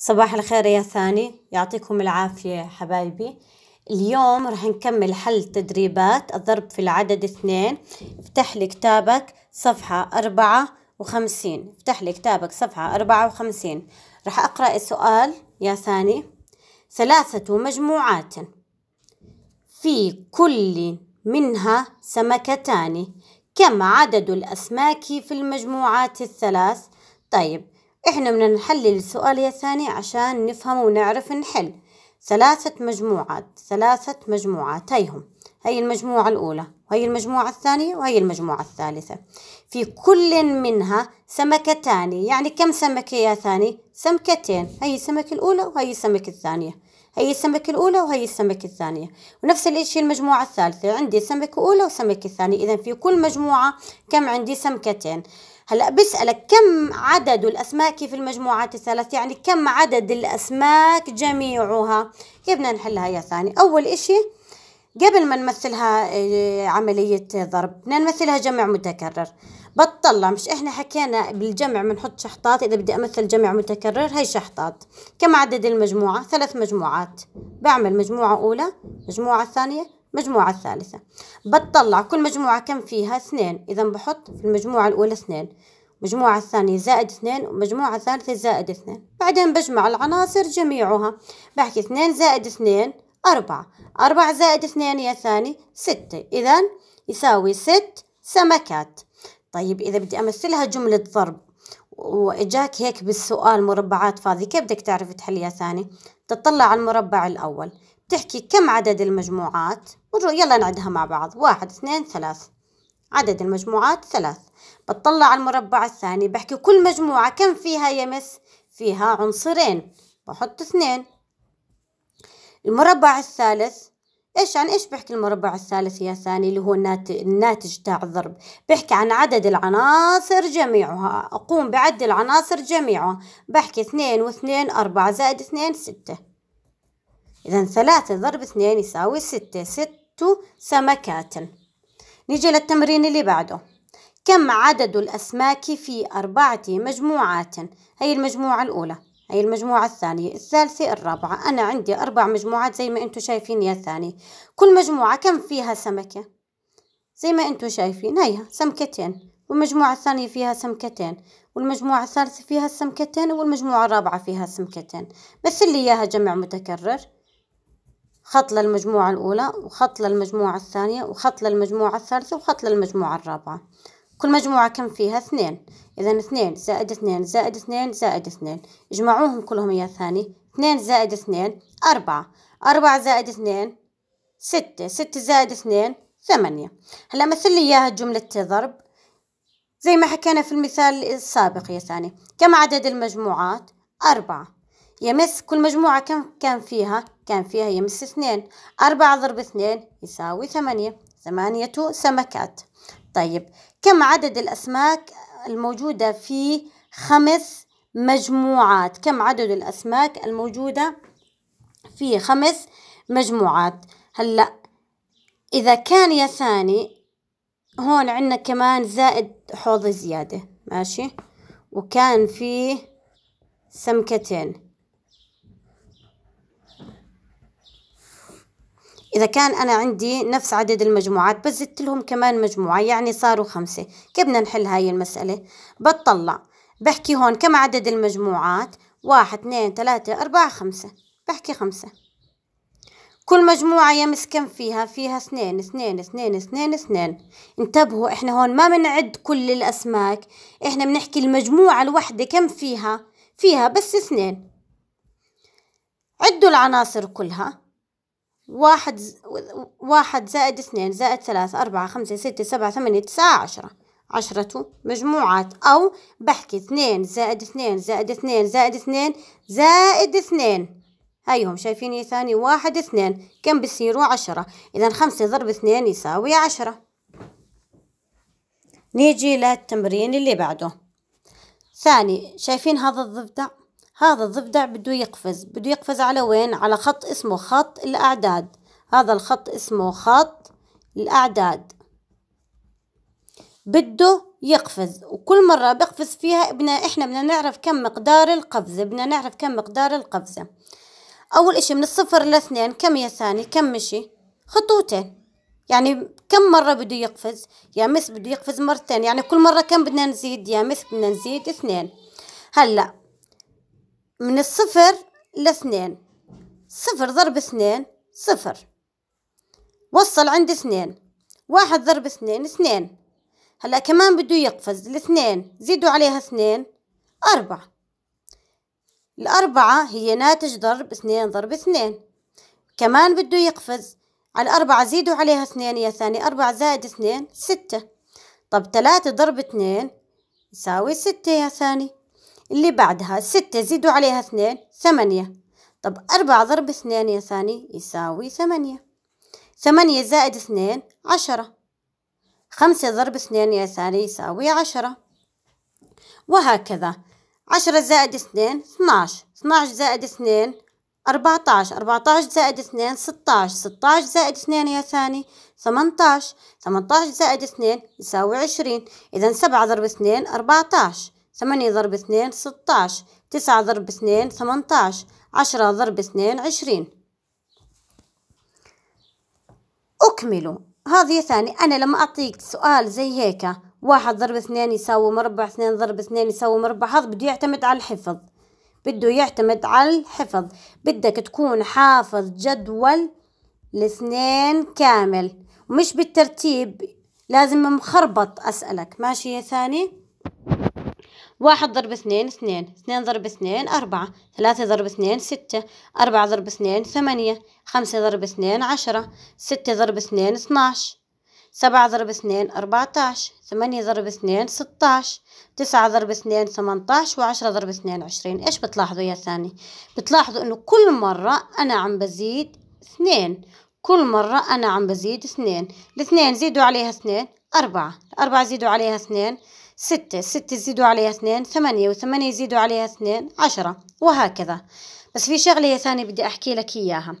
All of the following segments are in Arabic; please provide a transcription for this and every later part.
صباح الخير يا ثاني يعطيكم العافية حبايبي اليوم رح نكمل حل تدريبات الضرب في العدد اثنين افتح لي كتابك صفحة أربعة وخمسين افتح لي كتابك صفحة أربعة وخمسين رح أقرأ السؤال يا ثاني ثلاثة مجموعات في كل منها سمكتان كم عدد الأسماك في المجموعات الثلاث؟ طيب إحنا بدنا نحلل السؤال الثاني عشان نفهم ونعرف نحل ثلاثة مجموعات ثلاثة مجموعات هيهم هي المجموعة الأولى وهي المجموعة الثانية وهي المجموعة الثالثة في كل منها سمكتان يعني كم سمكة يا ثاني؟ سمكتين هي السمكة الأولى وهي السمكة الثانية هي السمكة الأولى وهي السمكة الثانية ونفس الشيء المجموعة الثالثة عندي سمكة أولى وسمكة ثانية إذا في كل مجموعة كم عندي سمكتين هلا بسألك كم عدد الأسماك في المجموعات الثلاث يعني كم عدد الأسماك جميعها كيف بدنا نحلها يا ثاني أول إشي قبل ما نمثلها آه، عملية ضرب بدنا نمثلها جمع متكرر بتطلع مش احنا حكينا بالجمع بنحط شحطات اذا بدي امثل جمع متكرر هي شحطات كم عدد المجموعة ثلاث مجموعات بعمل مجموعة اولى مجموعة ثانية مجموعة الثالثة بتطلع كل مجموعة كم فيها اثنين اذا بحط في المجموعة الاولى اثنين مجموعة الثانية زائد اثنين ومجموعة الثالثة زائد اثنين بعدين بجمع العناصر جميعها بحكي اثنين زائد اثنين أربعة أربعة زائد اثنين يا ثاني ستة إذا يساوي ست سمكات طيب إذا بدي أمثلها جملة ضرب وإجاك هيك بالسؤال مربعات فاضية كيف بدك تعرف تحليها ثاني؟ تطلع على المربع الأول بتحكي كم عدد المجموعات يلا نعدها مع بعض واحد اثنين ثلاث عدد المجموعات ثلاث بتطلع على المربع الثاني بحكي كل مجموعة كم فيها يمس فيها عنصرين بحط اثنين المربع الثالث إيش عن يعني؟ إيش بيحكي المربع الثالث يا ثاني اللي هو الناتج تاع الضرب بيحكي عن عدد العناصر جميعها أقوم بعد العناصر جميعها بحكي اثنين واثنين أربعة زائد اثنين ستة إذا ثلاثة ضرب اثنين يساوي ستة ست سمكات نيجي للتمرين اللي بعده كم عدد الأسماك في أربعة مجموعات هي المجموعة الأولى هي المجموعة الثانية الثالثة الرابعة أنا عندي أربع مجموعات زي ما أنتم شايفين يا ثاني كل مجموعة كم فيها سمكة زي ما أنتم شايفين هيها سمكتين والمجموعة الثانية فيها سمكتين والمجموعة الثالثة فيها سمكتين والمجموعة الرابعة فيها سمكتين مثل لي إياها جمع متكرر خط للمجموعة الأولى وخط للمجموعة الثانية وخط للمجموعة الثالثة وخط للمجموعة الرابعة كل مجموعة كم فيها اثنين إذا اثنين زائد اثنين زائد اثنين زائد اثنين اجمعوهم كلهم يا ثاني اثنين زائد اثنين أربعة أربعة زائد اثنين ستة ستة زائد اثنين ثمانية هلا مثل لي إياها جملة ضرب زي ما حكينا في المثال السابق يا ثاني كم عدد المجموعات أربعة يمس كل مجموعة كم كان فيها كان فيها يمس اثنين أربعة ضرب اثنين يساوي ثمانية ثمانية سمكات طيب كم عدد الأسماك الموجودة في خمس مجموعات كم عدد الأسماك الموجودة في خمس مجموعات هلأ إذا كان يا ثاني هون عندنا كمان زائد حوض زيادة ماشي وكان في سمكتين إذا كان أنا عندي نفس عدد المجموعات بس زدت لهم كمان مجموعة يعني صاروا خمسة كيف بدنا نحل هاي المسألة بتطلع بحكي هون كم عدد المجموعات واحد اثنين ثلاثة أربعة خمسة بحكي خمسة كل مجموعة يمس كم فيها فيها اثنين اثنين اثنين اثنين اثنين انتبهوا احنا هون ما بنعد كل الأسماك احنا بنحكي المجموعة الوحدة كم فيها فيها بس اثنين عدوا العناصر كلها واحد واحد زائد اثنين زائد ثلاثة أربعة خمسة ستة سبعة ثمانية تسعة عشرة عشرة مجموعات أو بحكي اثنين زائد اثنين زائد اثنين زائد اثنين زائد اثنين هايهم شايفين يا إيه ثاني واحد اثنين كم بصيروا عشرة إذا خمسة ضرب اثنين يساوي عشرة نيجي للتمرين اللي بعده ثاني شايفين هذا الضفدع هذا الضفدع بده يقفز بده يقفز على وين على خط اسمه خط الأعداد هذا الخط اسمه خط الأعداد بده يقفز وكل مرة بقفز فيها بدنا إحنا بدنا نعرف كم مقدار القفزة بدنا نعرف كم مقدار القفزة أول إشي من الصفر لاثنين كم يا ثاني كم مشي خطوتين يعني كم مرة بده يقفز يا مس بده يقفز مرتين يعني كل مرة كم بدنا نزيد يا مس بدنا نزيد اثنين هلأ من الصفر لاثنين صفر ضرب اثنين صفر وصل عند اثنين واحد ضرب اثنين اثنين هلا كمان بده يقفز الاثنين زيدوا عليها اثنين أربعة الأربعة هي ناتج ضرب اثنين ضرب اثنين كمان بده يقفز على الأربعة زيدوا عليها اثنين يا ثاني أربعة زائد اثنين ستة طب تلاتة ضرب اثنين يساوي ستة يا ثاني اللي بعدها ستة زيدوا عليها اثنين ثمانية طب أربعة ضرب اثنين يا ثاني يساوي ثمانية ثمانية زائد اثنين عشرة خمسة ضرب اثنين يا ثاني يساوي عشرة وهكذا عشرة زائد اثنين اثناش اثناش زائد اثنين أربعتاش أربعتاش زائد اثنين ستاش ستاش زائد اثنين يا ثاني ثمنتاش ثمنتاش زائد اثنين يساوي عشرين إذا سبعة ضرب اثنين أربعتاش ثمانية ضرب اثنين ستاش تسعة ضرب اثنين ثمنتاش عشرة ضرب اثنين عشرين أكملوا هذه ثاني أنا لما أعطيك سؤال زي هيك واحد ضرب اثنين يساوي مربع اثنين ضرب اثنين يساوي مربع هذا بده يعتمد على الحفظ بده يعتمد على الحفظ بدك تكون حافظ جدول الاثنين كامل ومش بالترتيب لازم مخربط أسألك ماشي يا ثاني واحد ضرب اثنين اثنين اثنين ضرب اثنين أربعة ثلاثة ضرب اثنين ستة أربعة ضرب اثنين ثمانية خمسة ضرب اثنين عشرة ستة ضرب اثنين اثناش سبعة ضرب اثنين أربعتاش ثمانية ضرب اثنين ستاش تسعة ضرب اثنين ثمنتاش وعشرة ضرب اثنين عشرين إيش بتلاحظوا يا ثاني بتلاحظوا إنه كل مرة أنا عم بزيد اثنين كل مرة أنا عم بزيد اثنين الاثنين زيدوا عليها اثنين أربعة أربعة زيدوا عليها اثنين ستة ستة يزيدوا عليها اثنين ثمانية وثمانية يزيدوا عليها اثنين عشرة وهكذا بس في شغلة ثانية بدي أحكي لك إياها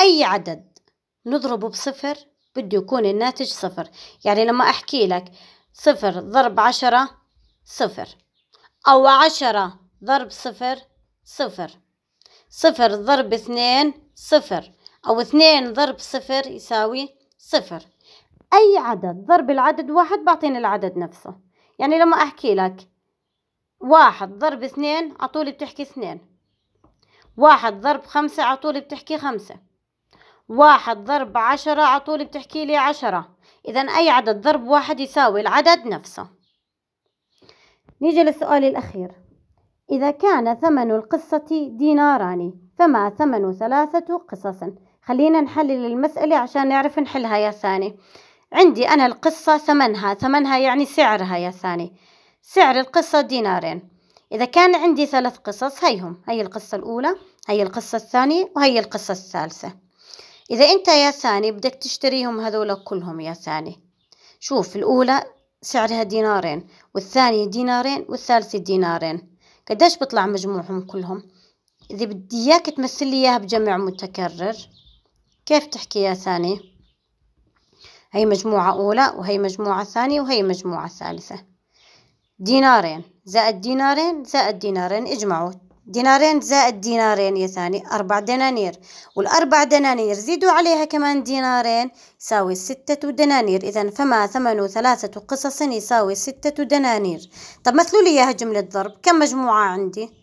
أي عدد نضربه بصفر بده يكون الناتج صفر يعني لما أحكي لك صفر ضرب عشرة صفر أو عشرة ضرب صفر صفر صفر ضرب اثنين صفر أو اثنين ضرب صفر يساوي صفر أي عدد ضرب العدد واحد بعطيني العدد نفسه يعني لما احكي لك واحد ضرب اثنين عطول بتحكي اثنين واحد ضرب خمسة عطول بتحكي خمسة واحد ضرب عشرة عطول بتحكي لي عشرة إذا أي عدد ضرب واحد يساوي العدد نفسه نيجي للسؤال الأخير إذا كان ثمن القصة ديناران فما ثمن ثلاثة قصص خلينا نحلل المسألة عشان نعرف نحلها يا ثاني عندي أنا القصة ثمنها ثمنها يعني سعرها يا ثاني سعر القصة دينارين إذا كان عندي ثلاث قصص هيهم هي القصة الأولى هي القصة الثانية وهي القصة الثالثة إذا أنت يا ثاني بدك تشتريهم هذولا كلهم يا ثاني شوف الأولى سعرها دينارين والثانية دينارين والثالثة دينارين قديش بطلع مجموعهم كلهم إذا بدي إياك تمثل لي إياها بجمع متكرر كيف تحكي يا ثاني هي مجموعة أولى وهي مجموعة ثانية وهي مجموعة ثالثة دينارين زائد دينارين زائد دينارين اجمعوا دينارين زائد دينارين يا ثاني أربع دنانير والأربع دنانير زيدوا عليها كمان دينارين يساوي ستة دنانير إذا فما ثمن ثلاثة قصص يساوي ستة دنانير طب مثلوا لي إياها جملة ضرب كم مجموعة عندي؟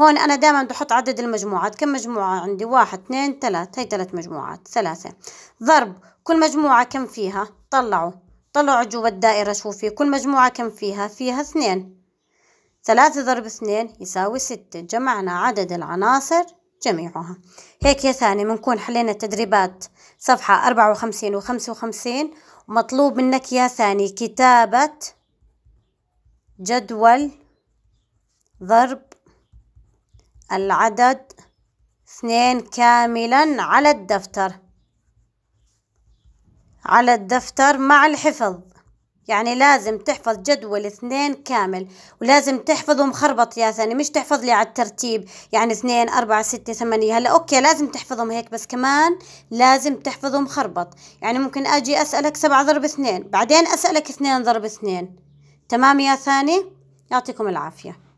هون أنا دائما بحط عدد المجموعات كم مجموعة عندي واحد اثنين ثلاث هي ثلاث مجموعات ثلاثة ضرب كل مجموعة كم فيها طلعوا طلعوا جوا الدائرة شوفي كل مجموعة كم فيها فيها اثنين ثلاثة ضرب اثنين يساوي ستة جمعنا عدد العناصر جميعها هيك يا ثاني بنكون حلينا تدريبات صفحة أربعة وخمسين وخمسة وخمسين ومطلوب منك يا ثاني كتابة جدول ضرب العدد اثنين كاملا على الدفتر على الدفتر مع الحفظ يعني لازم تحفظ جدول اثنين كامل ولازم تحفظه مخربط يا ثاني مش تحفظ لي على الترتيب يعني اثنين أربعة ستة ثمانية هلا أوكي لازم تحفظهم هيك بس كمان لازم تحفظه مخربط يعني ممكن أجي أسألك سبعة ضرب اثنين بعدين أسألك اثنين ضرب اثنين تمام يا ثاني يعطيكم العافية